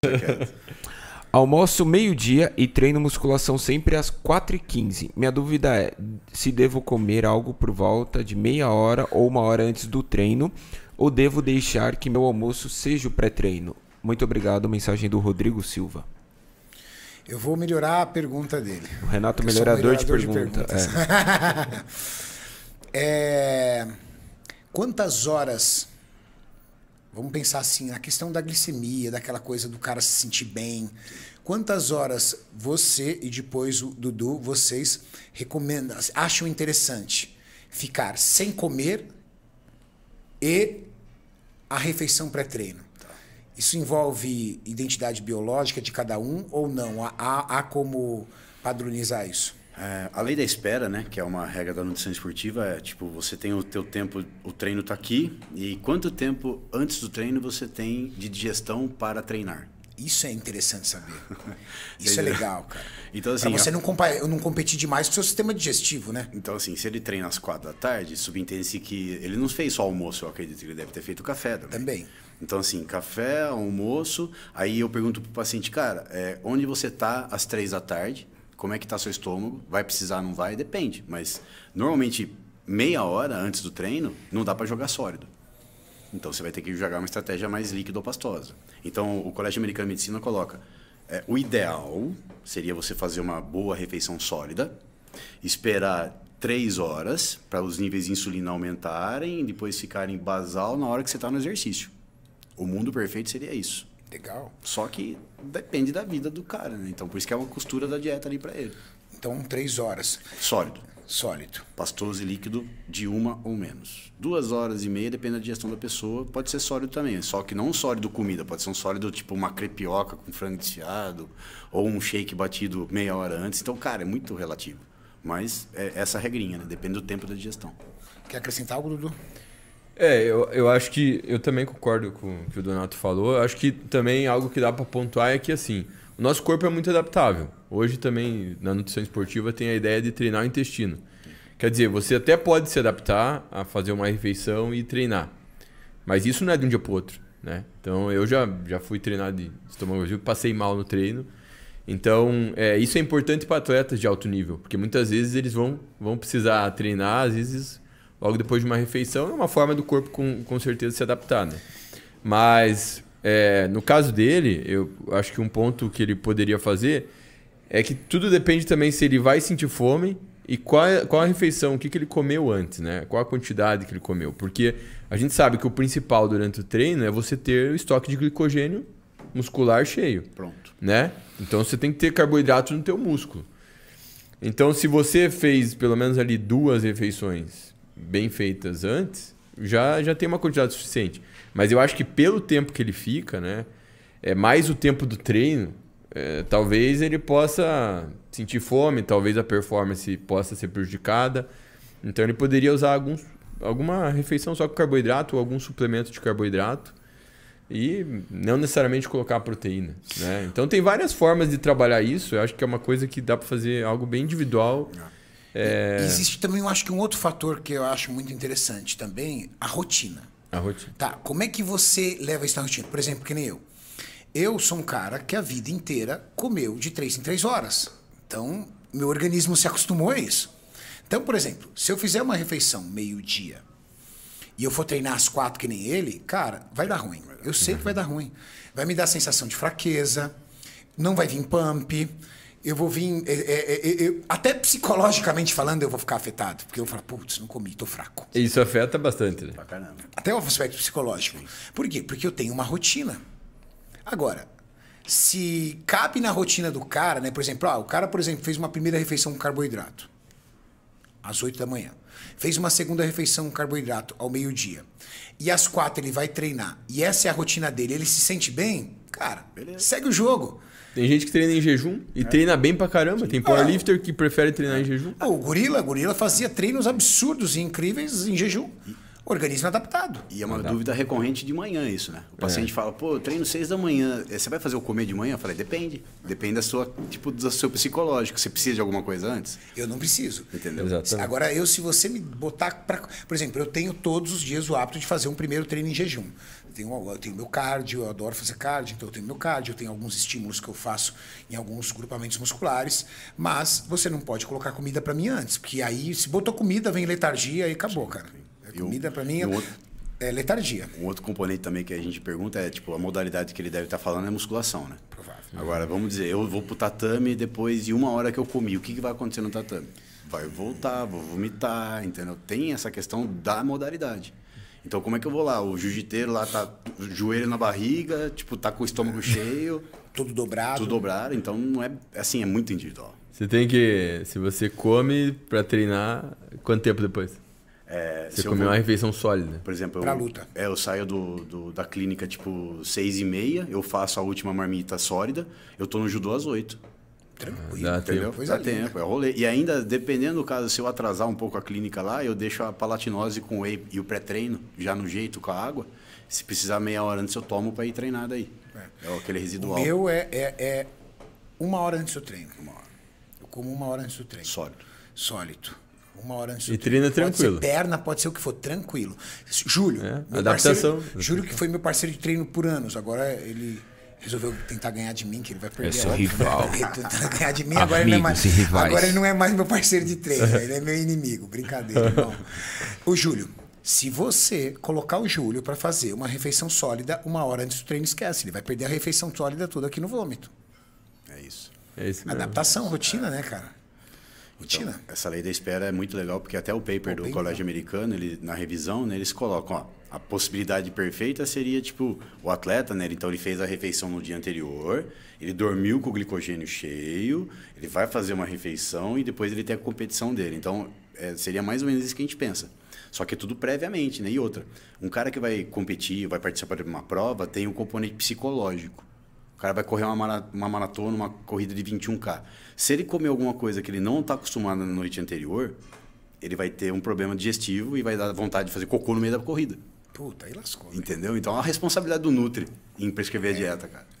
Tá almoço meio-dia e treino musculação sempre às 4h15. Minha dúvida é se devo comer algo por volta de meia hora ou uma hora antes do treino, ou devo deixar que meu almoço seja o pré-treino. Muito obrigado, mensagem do Rodrigo Silva. Eu vou melhorar a pergunta dele. O Renato, melhorador, melhorador, de, pergunta. perguntas. É. é... Quantas horas Vamos pensar assim, na questão da glicemia, daquela coisa do cara se sentir bem. Quantas horas você e depois o Dudu, vocês recomendam, acham interessante ficar sem comer e a refeição pré-treino? Isso envolve identidade biológica de cada um ou não? Há, há como padronizar isso? É, a lei da espera, né, que é uma regra da nutrição esportiva, é tipo, você tem o teu tempo, o treino está aqui, e quanto tempo antes do treino você tem de digestão para treinar? Isso é interessante saber. Isso é legal, cara. Então, assim, pra você não, não competir demais com o seu sistema digestivo, né? Então, assim, se ele treina às quatro da tarde, subentende-se que ele não fez só almoço, eu acredito que ele deve ter feito café também. Também. Então, assim, café, almoço. Aí eu pergunto pro paciente, cara, é, onde você tá às três da tarde? como é que está seu estômago, vai precisar, não vai, depende. Mas normalmente meia hora antes do treino não dá para jogar sólido. Então você vai ter que jogar uma estratégia mais líquida ou pastosa. Então o Colégio Americano de Medicina coloca é, o ideal seria você fazer uma boa refeição sólida, esperar três horas para os níveis de insulina aumentarem e depois ficarem basal na hora que você está no exercício. O mundo perfeito seria isso. Legal. Só que depende da vida do cara, né? Então, por isso que é uma costura da dieta ali para ele. Então, três horas. Sólido. Sólido. Pastoso e líquido de uma ou menos. Duas horas e meia, depende da digestão da pessoa, pode ser sólido também. Só que não um sólido comida, pode ser um sólido tipo uma crepioca com frango desfiado ou um shake batido meia hora antes. Então, cara, é muito relativo. Mas é essa regrinha, né? Depende do tempo da digestão. Quer acrescentar algo, Dudu? É, eu, eu acho que eu também concordo com o que o Donato falou. Eu acho que também algo que dá para pontuar é que assim, o nosso corpo é muito adaptável. Hoje também na nutrição esportiva tem a ideia de treinar o intestino. Quer dizer, você até pode se adaptar a fazer uma refeição e treinar. Mas isso não é de um dia para outro, né? Então eu já, já fui treinar de estômago passei mal no treino. Então, é, isso é importante para atletas de alto nível, porque muitas vezes eles vão, vão precisar treinar, às vezes logo depois de uma refeição, é uma forma do corpo com, com certeza se adaptar, né? Mas é, no caso dele, eu acho que um ponto que ele poderia fazer é que tudo depende também se ele vai sentir fome e qual, é, qual a refeição, o que, que ele comeu antes, né? Qual a quantidade que ele comeu. Porque a gente sabe que o principal durante o treino é você ter o estoque de glicogênio muscular cheio. Pronto. Né? Então você tem que ter carboidrato no teu músculo. Então se você fez pelo menos ali duas refeições bem feitas antes, já, já tem uma quantidade suficiente. Mas eu acho que pelo tempo que ele fica, né? É mais o tempo do treino. É, talvez ele possa sentir fome, talvez a performance possa ser prejudicada. Então ele poderia usar alguns alguma refeição só com carboidrato ou algum suplemento de carboidrato e não necessariamente colocar proteína. Né? Então tem várias formas de trabalhar isso. Eu acho que é uma coisa que dá para fazer algo bem individual. Ah é... Existe também, eu acho que um outro fator que eu acho muito interessante também, a rotina. A rotina. Tá, como é que você leva isso na rotina? Por exemplo, que nem eu. Eu sou um cara que a vida inteira comeu de três em três horas. Então, meu organismo se acostumou a isso. Então, por exemplo, se eu fizer uma refeição meio-dia e eu for treinar às quatro que nem ele, cara, vai dar ruim. Eu sei que vai dar ruim. Vai me dar sensação de fraqueza, não vai vir pump, eu vou vir. É, é, é, é até psicologicamente falando, eu vou ficar afetado. Porque eu falo, putz, não comi, tô fraco. Isso afeta bastante, né? Até o aspecto psicológico. Por quê? Porque eu tenho uma rotina. Agora, se cabe na rotina do cara, né? Por exemplo, ah, o cara, por exemplo, fez uma primeira refeição com carboidrato às 8 da manhã. Fez uma segunda refeição com carboidrato ao meio-dia. E às quatro ele vai treinar. E essa é a rotina dele. Ele se sente bem? Cara, Beleza. segue o jogo. Tem gente que treina em jejum e é. treina bem pra caramba. Tem powerlifter ah, que prefere treinar em é. jejum. Ah, o gorila, o gorila fazia treinos absurdos e incríveis em jejum. Organismo adaptado. E é uma dúvida recorrente de manhã isso, né? O é. paciente é. fala, pô, eu treino seis da manhã, é, você vai fazer o comer de manhã? Eu falei, depende. Depende da sua, tipo, do seu psicológico. Você precisa de alguma coisa antes? Eu não preciso. Entendeu? Exatamente. Agora, eu, se você me botar para... Por exemplo, eu tenho todos os dias o hábito de fazer um primeiro treino em jejum tenho, eu tenho meu cardio, eu adoro fazer cardio, então eu tenho meu cardio, eu tenho alguns estímulos que eu faço em alguns grupamentos musculares, mas você não pode colocar comida para mim antes, porque aí se botou comida, vem letargia e acabou, cara. É, comida para mim é, outro, é letargia. Um outro componente também que a gente pergunta é, tipo, a modalidade que ele deve estar tá falando é musculação, né? Provável. Agora, vamos dizer, eu vou pro tatame depois de uma hora que eu comi, o que, que vai acontecer no tatame? Vai voltar, vou vomitar, entendeu? Tem essa questão da modalidade. Então como é que eu vou lá? O jiu-jiteiro lá tá joelho na barriga, tipo, tá com o estômago cheio. Tudo dobrado. Tudo dobrado, então não é assim, é muito individual. Você tem que. Se você come para treinar, quanto tempo depois? É, você comeu vou, uma refeição sólida. Por exemplo, pra eu, luta. É, eu saio do, do, da clínica tipo seis e meia, eu faço a última marmita sólida, eu tô no judô às oito tranquilo. Dá entendeu? tempo. Dá tempo, é rolê. E ainda, dependendo do caso, se eu atrasar um pouco a clínica lá, eu deixo a palatinose com o whey e o pré-treino, já no jeito, com a água. Se precisar meia hora antes, eu tomo para ir treinar daí. É, é aquele residual. O meu é, é, é uma hora antes do treino. Uma hora. Eu como uma hora antes do treino. Sólido. Sólido. Uma hora antes do e treino. E é treina tranquilo. Pode ser perna, pode ser o que for, tranquilo. Júlio. É, adaptação. Parceiro, Júlio, que foi meu parceiro de treino por anos, agora ele resolveu tentar ganhar de mim, que ele vai perder. sou né? rival. ganhar de mim, Amigos agora ele, não é mais, agora ele não é mais meu parceiro de treino, ele é meu inimigo. Brincadeira, irmão. O Júlio, se você colocar o Júlio para fazer uma refeição sólida uma hora antes do treino, esquece. Ele vai perder a refeição sólida toda aqui no vômito. É isso. É isso mesmo. Adaptação, rotina, né, cara? Então, essa lei da espera é muito legal, porque até o paper do Colégio legal. Americano, ele, na revisão, né, eles colocam, ó, a possibilidade perfeita seria, tipo, o atleta, né, então ele fez a refeição no dia anterior, ele dormiu com o glicogênio cheio, ele vai fazer uma refeição e depois ele tem a competição dele. Então, é, seria mais ou menos isso que a gente pensa. Só que é tudo previamente, né? E outra, um cara que vai competir, vai participar de uma prova, tem um componente psicológico. O cara vai correr uma maratona, uma corrida de 21K. Se ele comer alguma coisa que ele não está acostumado na noite anterior, ele vai ter um problema digestivo e vai dar vontade de fazer cocô no meio da corrida. Puta, aí lascou. Entendeu? Então é a responsabilidade do Nutri em prescrever é. a dieta, cara.